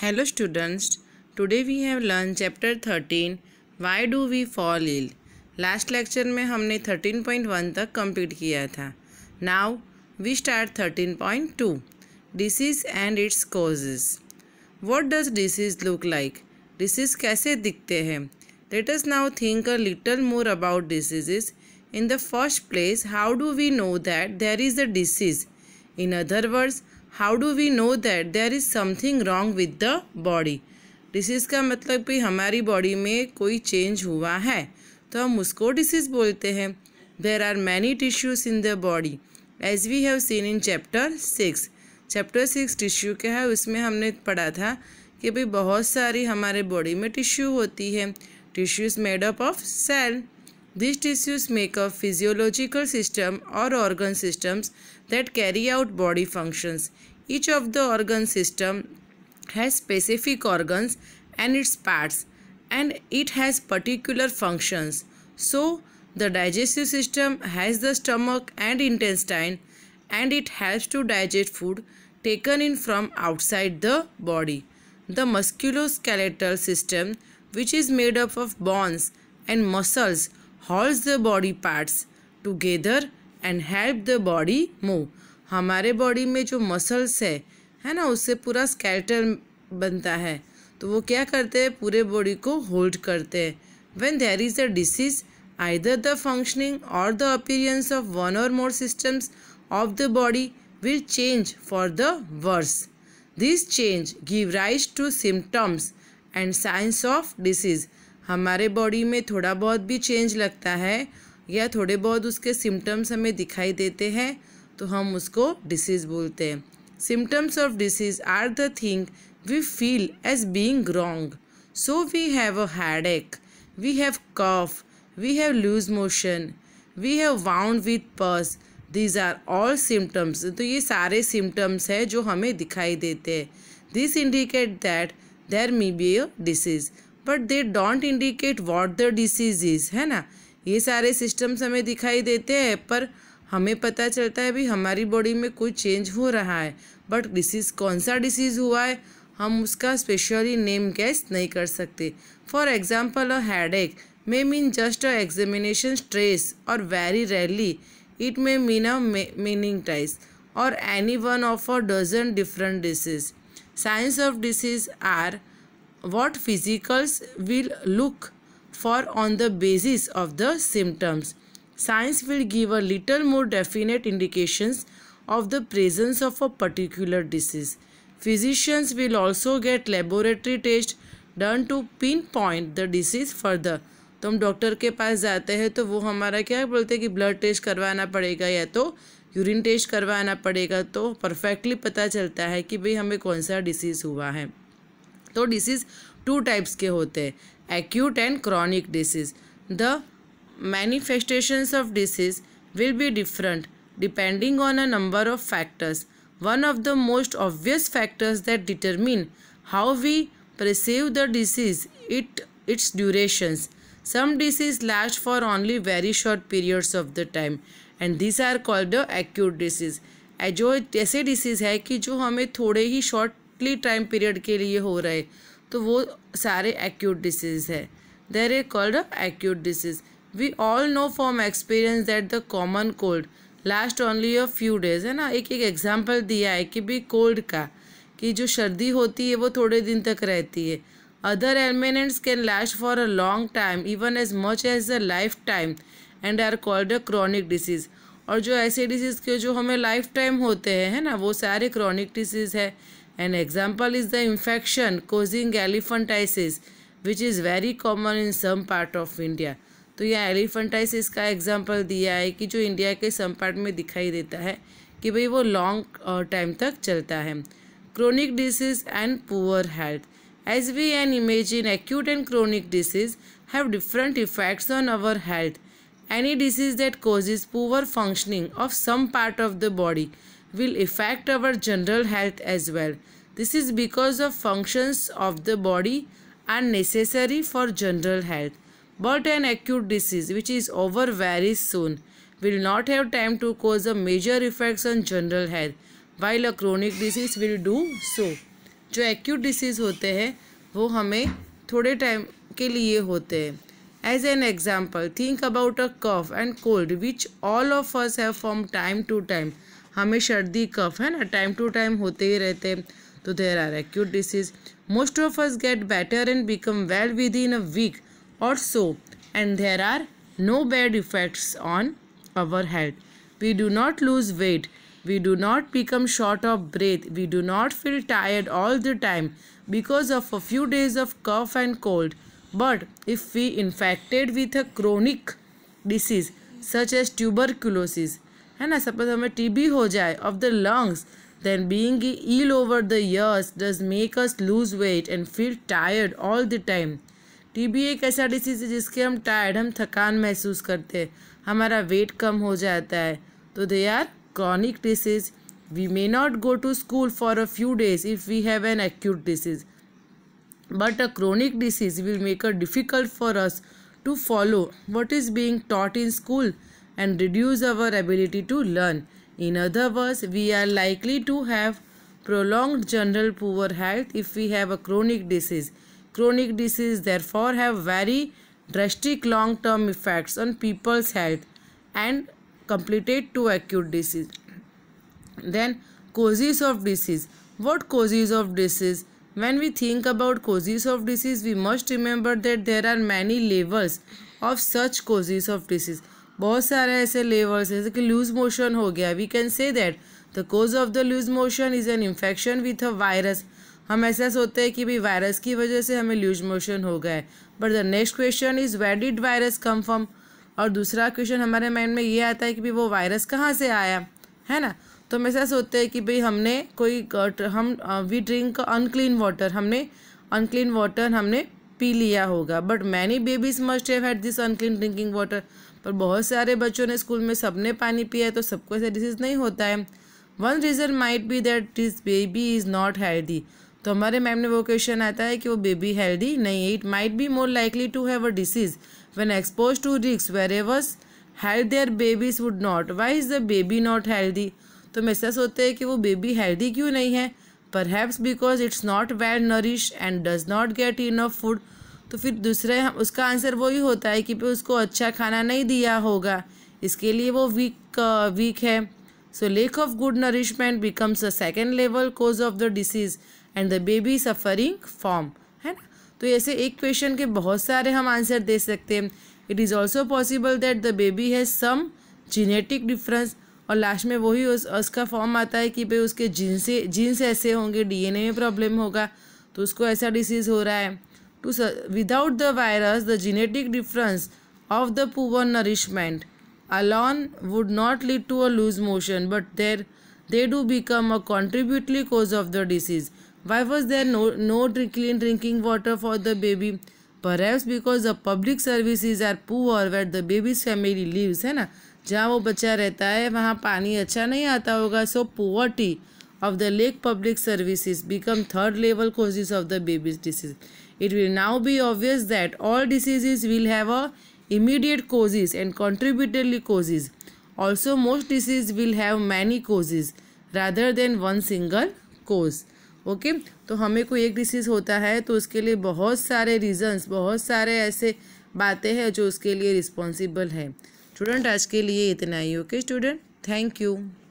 Hello students today we have learn chapter thirteen why do we fall ill last lecture में हमने thirteen point one तक complete किया था now we start thirteen point two disease and its causes what does disease look like disease कैसे दिखते हैं let us now think a little more about diseases in the first place how do we know that there is a disease in other words how do we know that there is something wrong with the body disease का मतलब कि हमारी body में कोई change हुआ है तो हम उसको डिसीज़ बोलते हैं there are many tissues in the body as we have seen in chapter six chapter six tissue क्या है उसमें हमने पढ़ा था कि भाई बहुत सारी हमारे बॉडी में टिश्यू होती है tissues made up of cell These tissues make up physiological system or organ systems that carry out body functions. Each of the organ system has specific organs and its parts and it has particular functions. So, the digestive system has the stomach and intestine and it helps to digest food taken in from outside the body. The musculoskeletal system which is made up of bones and muscles holds the body parts together and help the body move हमारे body में जो muscles है है ना उससे पूरा skeleton बनता है तो वो क्या करते हैं पूरे बॉडी को होल्ड करते हैं when there is a disease either the functioning or the appearance of one or more systems of the body will change for the worse this change give rise to symptoms and signs of disease हमारे body में थोड़ा बहुत भी change लगता है या थोड़े बहुत उसके सिम्टम्स हमें दिखाई देते हैं तो हम उसको डिसीज़ बोलते हैं symptoms of disease are the thing we feel as being wrong so we have a headache we have cough we have loose motion we have wound with pus these are all symptoms तो ये सारे symptoms हैं जो हमें दिखाई देते हैं this indicate that there may be a disease but they don't indicate what the disease is है ना ये सारे सिस्टम्स हमें दिखाई देते हैं पर हमें पता चलता है भी हमारी बॉडी में कोई चेंज हो रहा है बट डिसीज कौन सा डिसीज हुआ है हम उसका स्पेशली नेम गैस नहीं कर सकते for example a headache may mean just a examination stress और very rarely it may mean a meningitis और any one of a dozen different disease signs of disease are what physicals will look for on the basis of the symptoms. Science will give a little more definite indications of the presence of a particular disease. Physicians will also get laboratory test done to pinpoint the disease further. तो हम doctor के पास जाते हैं तो वो हमारा क्या बोलते हैं कि ब्लड टेस्ट करवाना पड़ेगा या तो यूरिन टेस्ट करवाना पड़ेगा तो परफेक्टली पता चलता है कि भाई हमें कौन सा डिसीज़ हुआ है तो डिसीज टू टाइप्स के होते हैं acute and chronic disease the manifestations of disease will be different depending on a number of factors one of the most obvious factors that determine how we perceive the disease it its durations some disease last for only very short periods of the time and this are called the acute disease जो ऐसे disease है कि जो हमें थोड़े ही short shortly time period के लिए हो रहे तो वो सारे एक्यूट डिसीज है there are called acute disease we all know from experience that the common cold last only a few days है ना एक एक एग्जाम्पल दिया है कि भी कोल्ड का कि जो सर्दी होती है वो थोड़े दिन तक रहती है other ailments can last for a long time even as much as a life time and are called a chronic disease और जो ऐसे डिसीज़ के जो हमें लाइफ टाइम होते हैं है ना वो सारे क्रॉनिक डिसीज़ है An example is the infection causing elephantiasis which is very common in some part of India. तो यह एलिफेंटाइसिस का एग्जाम्पल दिया है कि जो इंडिया के सम पार्ट में दिखाई देता है कि भाई वो लॉन्ग टाइम तक चलता है chronic disease and poor health as we an imagine acute and chronic disease have different effects on our health any disease that causes poor functioning of some part of the body will affect our general health as well. This is because of functions of the body are necessary for general health. But an acute disease which is over very soon will not have time to cause a major effects on general health while a chronic disease will do so. जो acute disease होते हैं वो हमें थोड़े time के लिए होते हैं As an example, think about a cough and cold which all of us have from time to time. हमें सर्दी कफ है ना टाइम टू टाइम होते ही रहते हैं तो there are acute disease most of us get better and become well within a week और so and there are no bad effects on our health we do not lose weight we do not become short of breath we do not feel tired all the time because of a few days of cough and cold but if we infected with a chronic disease such as tuberculosis है ना suppose हमें TB हो जाए of the lungs then being over the years does make us lose weight and feel tired all the time T TB एक ऐसा disease है जिसके हम टायर्ड हम थकान महसूस करते हैं हमारा वेट कम हो जाता है तो they are chronic disease we may not go to school for a few days if we have an acute disease but a chronic disease will make a difficult for us to follow what is being taught in school and reduce our ability to learn. In other words, we are likely to have prolonged general poor health if we have a chronic disease. Chronic disease therefore have very drastic long-term effects on people's health and completed to acute disease. Then causes of disease. What causes of disease? When we think about causes of disease, we must remember that there are many levels of such causes of disease. बहुत सारे ऐसे levers जैसे कि loose motion हो गया we can say that the cause of the loose motion is an infection with a virus हम ऐसा सोचते हैं कि भाई वायरस की वजह से हमें लूज मोशन हो गया है but the next question is where did virus come from और दूसरा क्वेश्चन हमारे माइंड में ये आता है कि भाई वो वायरस कहाँ से आया है ना तो हम ऐसा सोचते हैं कि भाई हमने कोई हम वी ड्रिंक अनक्लीन वाटर हमने अनक्लीन वाटर हमने पी लिया होगा but many babies must have had this unclean drinking water पर बहुत सारे बच्चों ने स्कूल में सबने पानी पिया है तो सबको ऐसा डिसीज नहीं होता है one reason might be that this baby is not healthy तो हमारे मैम ने वो क्वेश्चन आता है कि वो बेबी हेल्दी नहीं है it might be more likely to have a disease when expose to risks whereas health their babies would not why is the baby not healthy तो हम ऐसा सोचते हैं कि वो बेबी हेल्दी क्यों नहीं है perhaps because it's not well nourish and does not get enough food तो फिर दूसरे उसका आंसर वही होता है कि भाई उसको अच्छा खाना नहीं दिया होगा इसके लिए वो वीक वीक uh, है so lack of good nourishment becomes a second level cause of the disease and the baby suffering form है ना तो ऐसे एक क्वेश्चन के बहुत सारे हम आंसर दे सकते हैं it is also possible that the baby has some genetic difference और लास्ट में वही उस, उसका फॉर्म आता है कि भाई उसके जीन से जीन्स ऐसे होंगे डीएनए में प्रॉब्लम होगा तो उसको ऐसा डिसीज़ हो रहा है to without the virus the genetic difference of the poor nourishment alone would not lead to a loose motion but there they do become a contributory cause of the disease why was there no no clean drinking water for the baby perhaps because the public services are poor where the baby's family lives hai na jahan wo bachcha rehta hai wahan pani acha nahi aata hoga so poverty of the lack public services become third level causes of the baby's disease It will now be obvious that all diseases will have a immediate causes and contributory causes. Also, most diseases will have many causes rather than one single cause. Okay okay? तो हमें कोई एक disease होता है तो उसके लिए बहुत सारे रीजंस बहुत सारे ऐसे बातें हैं जो उसके लिए रिस्पॉन्सिबल हैं स्टूडेंट आज के लिए इतना ही ओके स्टूडेंट थैंक यू